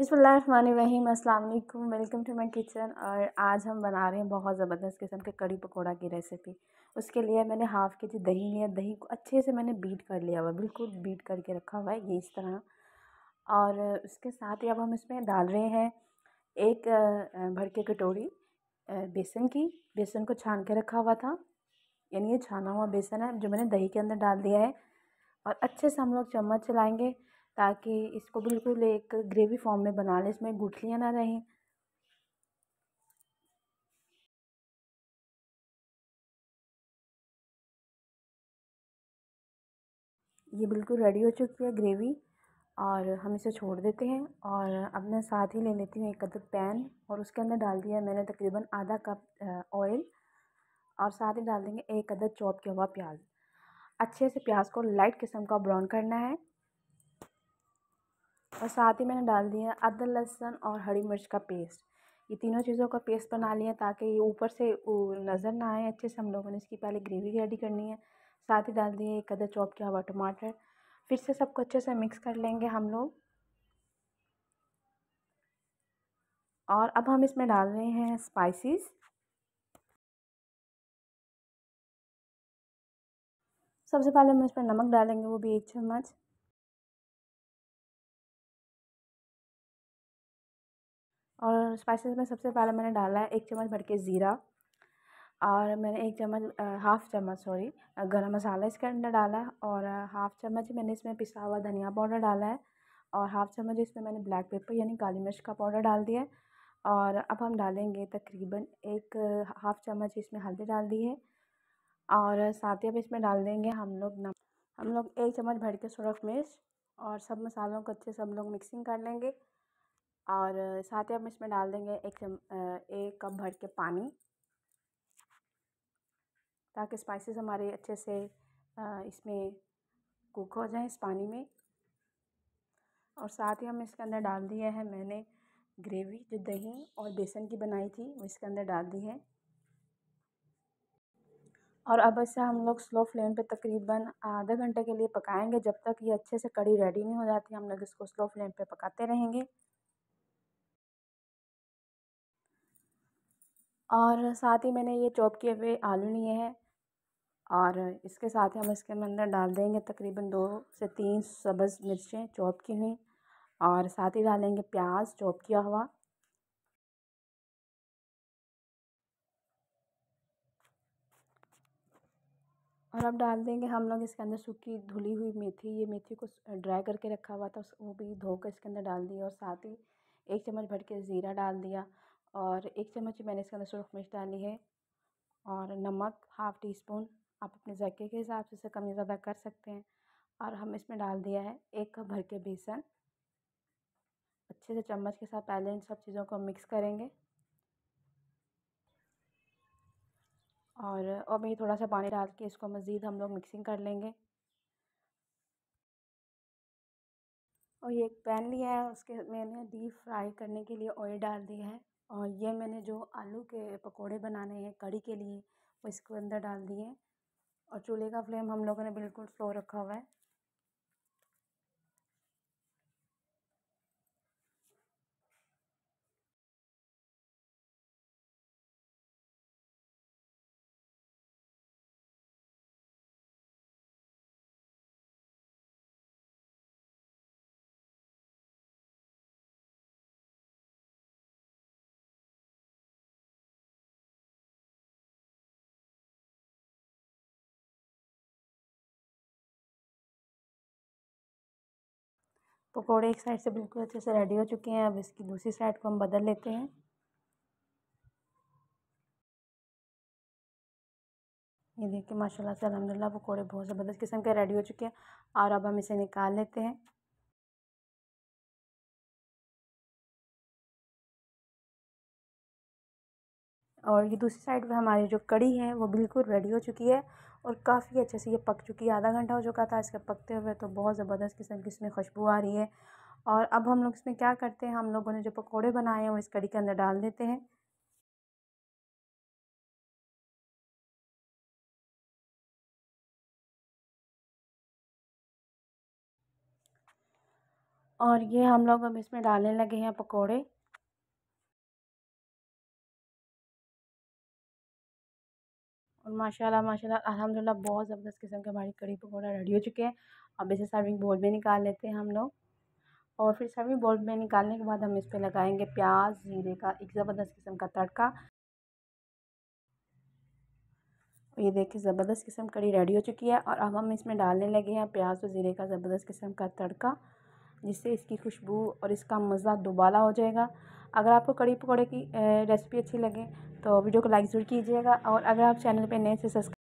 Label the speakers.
Speaker 1: अस्सलाम वालेकुम welcome to my kitchen और आज हम बना रहे हैं बहुत ज़बरदस्त किस्म के कड़ी पकौड़ा की रेसिपी उसके लिए मैंने हाफ़ के जी दही लिया दही को अच्छे से मैंने बीट कर लिया हुआ बिल्कुल बीट करके रखा हुआ है ये इस तरह और उसके साथ ही अब हम इसमें डाल रहे हैं एक भर के कटोरी बेसन की बेसन को छान के रखा हुआ था यानी ये छाना हुआ बेसन है जो मैंने दही के अंदर डाल दिया है और अच्छे से हम लोग चम्मच चलाएँगे ताकि इसको बिल्कुल एक ग्रेवी फॉर्म में बना लें इसमें गुठलियाँ ना रहें ये बिल्कुल रेडी हो चुकी है ग्रेवी और हम इसे छोड़ देते हैं और अब मैं साथ ही ले लेती हूँ एक अदर पैन और उसके अंदर डाल दिया मैंने तकरीबन आधा कप ऑयल और साथ ही डाल देंगे एक अदर चॉप किया हुआ प्याज अच्छे से प्याज को लाइट किस्म का ब्राउन करना है और साथ ही मैंने डाल दिया अदर लहसुन और हरी मिर्च का पेस्ट ये तीनों चीज़ों का पेस्ट बना लिया ताकि ये ऊपर से नज़र ना आए अच्छे से हम लोगों ने इसकी पहले ग्रेवी रेडी करनी है साथ ही डाल दिए एक अदर चॉप किया हुआ टमाटर फिर से सबको अच्छे से मिक्स कर लेंगे हम लोग और अब हम इसमें डाल रहे हैं स्पाइसेस
Speaker 2: सबसे पहले हम इसमें नमक डालेंगे वो भी एक चम्मच
Speaker 1: और स्पाइसेस में सबसे पहले मैंने डाला है एक चम्मच भर के ज़ीरा और मैंने एक चम्मच हाफ़ चम्मच सॉरी गरम मसाला इसके अंदर डाला है और हाफ़ चम्मच मैंने इसमें पिसा हुआ धनिया पाउडर डाला है और हाफ़ चम्मच इसमें मैंने ब्लैक पेपर यानी काली मिर्च का पाउडर डाल दिया है और अब हम डालेंगे तकरीबन एक हाफ़ चम्मच इसमें हल्दी डाल दी है और साथ ही अब इसमें डाल देंगे हम लोग नम हम लोग एक चम्मच भर के सुरख मिर्च और सब मसालों को अच्छे से हम लोग मिक्सिंग कर लेंगे और साथ ही हम इसमें डाल देंगे एक चम एक कप भर के पानी ताकि स्पाइसेस हमारे अच्छे से इसमें कुक हो जाएं इस पानी में और साथ ही हम इसके अंदर डाल दिया है मैंने ग्रेवी जो दही और बेसन की बनाई थी वो इसके अंदर डाल दी है और अब इसे हम लोग स्लो फ्लेम पे तकरीबन आधे घंटे के लिए पकाएंगे जब तक ये अच्छे से कड़ी रेडी नहीं हो जाती हम लोग इसको स्लो फ्लेम पे पकाते रहेंगे और साथ ही मैंने ये चॉप किए हुए आलू लिए हैं और इसके साथ ही हम इसके अंदर डाल देंगे तकरीबन दो से तीन सब्ज़ मिर्चें चॉप की हुई और साथ ही डालेंगे प्याज चॉप किया हुआ और अब डाल देंगे हम लोग इसके अंदर सूखी धुली हुई मेथी ये मेथी को ड्राई करके रखा हुआ था वो भी धो कर इसके अंदर डाल दिया और साथ ही एक चम्मच भर के ज़ीरा डाल दिया और एक चम्मच मैंने इसके अंदर सुरख मिर्च डाली है और नमक हाफ़ टी स्पून आप अपने ज़ायके के हिसाब से इसे कम या ज़्यादा कर सकते हैं और हम इसमें डाल दिया है एक कप भर के बेसन अच्छे से चम्मच के साथ पहले इन सब चीज़ों को मिक्स करेंगे और अब ये थोड़ा सा पानी डाल के इसको मज़ीद हम लोग मिक्सिंग कर लेंगे और ये एक पैन लिया है उसके मैंने डीप फ्राई करने के लिए ऑयल डाल दिया है और ये मैंने जो आलू के पकौड़े बनाने हैं कड़ी के लिए वो इसके अंदर डाल दिए और चूल्हे का फ्लेम हम लोगों ने बिल्कुल स्लो रखा हुआ है
Speaker 2: पकौड़े एक साइड से बिल्कुल अच्छे से रेडी हो चुके हैं अब इसकी दूसरी साइड को हम बदल लेते हैं ये देखिए माशाल्लाह से अलहमदिल्ला पकौड़े बहुत ज़बरदस्त किस्म के रेडी हो चुके हैं और अब हम इसे निकाल लेते हैं और ये दूसरी
Speaker 1: साइड पे हमारी जो कड़ी है वो बिल्कुल रेडी हो चुकी है और काफ़ी अच्छे से ये पक चुकी है आधा घंटा हो चुका था इसके पकते हुए तो बहुत ज़बरदस्त किस्म की इसमें खुशबू आ रही है और अब हम लोग इसमें क्या करते हैं हम लोगों ने जो पकौड़े बनाए हैं वो इस कड़ी के अंदर डाल देते हैं
Speaker 2: और ये हम लोग अब इसमें डालने लगे हैं पकोड़े
Speaker 1: और माशाल्लाह माशाल्लाह अल्हम्दुलिल्लाह बहुत ज़बरदस्त किस्म के हमारी कड़ी पकौड़ा रेडी हो चुके हैं अब इसे सर्विंग बोल में निकाल लेते हैं हम लोग और फिर सर्विंग बोल में निकालने के बाद हम इस पर लगाएँगे प्याज जीरे का एक ज़बरदस्त किस्म का तड़का ये देखिए ज़बरदस्त किस्म कड़ी रेडी हो चुकी है और अब हम इसमें डालने लगे हैं प्याज और जीरे का ज़बरदस्त किस्म का तड़का जिससे इसकी खुशबू और इसका मज़ा दुबाला हो जाएगा अगर आपको कड़ी पकौड़े की रेसिपी अच्छी लगे तो वीडियो को लाइक ज़रूर कीजिएगा और अगर आप चैनल पर नए से तो सब्सक्राइब